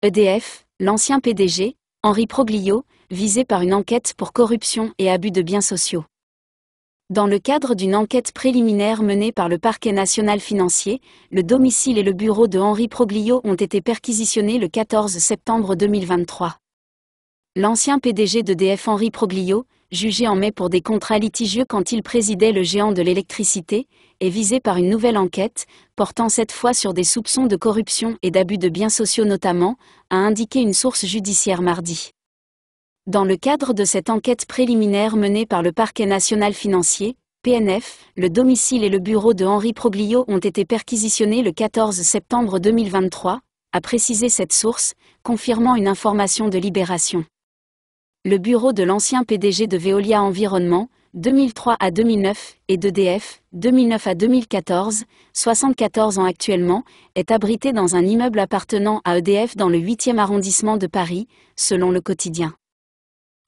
EDF, l'ancien PDG, Henri Proglio, visé par une enquête pour corruption et abus de biens sociaux. Dans le cadre d'une enquête préliminaire menée par le parquet national financier, le domicile et le bureau de Henri Proglio ont été perquisitionnés le 14 septembre 2023. L'ancien PDG d'EDF Henri Proglio, jugé en mai pour des contrats litigieux quand il présidait le géant de l'électricité, est visé par une nouvelle enquête, portant cette fois sur des soupçons de corruption et d'abus de biens sociaux notamment, a indiqué une source judiciaire mardi. Dans le cadre de cette enquête préliminaire menée par le Parquet national financier, PNF, le domicile et le bureau de Henri Proglio ont été perquisitionnés le 14 septembre 2023, a précisé cette source, confirmant une information de libération le bureau de l'ancien PDG de Veolia Environnement, 2003 à 2009, et d'EDF, 2009 à 2014, 74 ans actuellement, est abrité dans un immeuble appartenant à EDF dans le 8e arrondissement de Paris, selon le quotidien.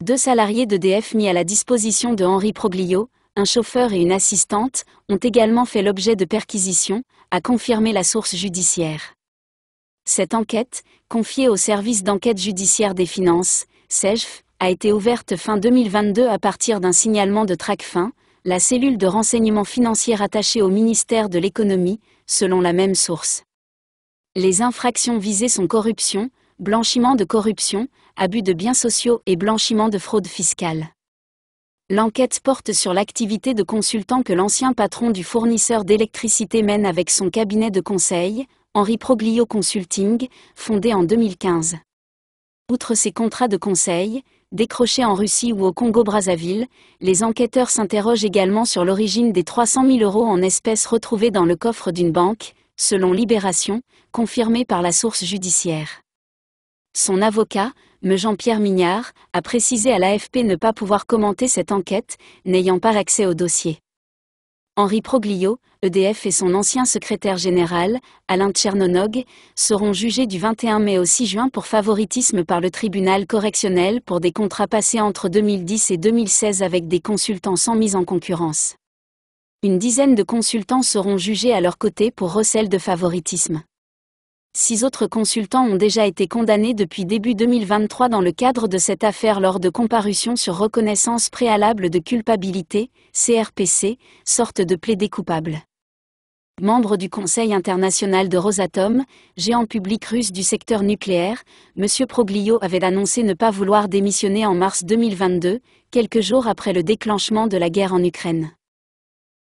Deux salariés d'EDF mis à la disposition de Henri Proglio, un chauffeur et une assistante, ont également fait l'objet de perquisitions, a confirmé la source judiciaire. Cette enquête, confiée au service d'enquête judiciaire des finances, SEJF, a été ouverte fin 2022 à partir d'un signalement de Tracfin, la cellule de renseignement financier attachée au ministère de l'économie, selon la même source. Les infractions visées sont corruption, blanchiment de corruption, abus de biens sociaux et blanchiment de fraude fiscale. L'enquête porte sur l'activité de consultant que l'ancien patron du fournisseur d'électricité mène avec son cabinet de conseil, Henri Proglio Consulting, fondé en 2015. Outre ses contrats de conseil, décrochés en Russie ou au Congo-Brazzaville, les enquêteurs s'interrogent également sur l'origine des 300 000 euros en espèces retrouvés dans le coffre d'une banque, selon Libération, confirmée par la source judiciaire. Son avocat, me Jean-Pierre Mignard, a précisé à l'AFP ne pas pouvoir commenter cette enquête, n'ayant pas accès au dossier. Henri Proglio, EDF et son ancien secrétaire général, Alain Tchernonog, seront jugés du 21 mai au 6 juin pour favoritisme par le tribunal correctionnel pour des contrats passés entre 2010 et 2016 avec des consultants sans mise en concurrence. Une dizaine de consultants seront jugés à leur côté pour recel de favoritisme. Six autres consultants ont déjà été condamnés depuis début 2023 dans le cadre de cette affaire lors de comparutions sur reconnaissance préalable de culpabilité, CRPC, sorte de plaidé coupable. Membre du Conseil international de Rosatom, géant public russe du secteur nucléaire, M. Proglio avait annoncé ne pas vouloir démissionner en mars 2022, quelques jours après le déclenchement de la guerre en Ukraine.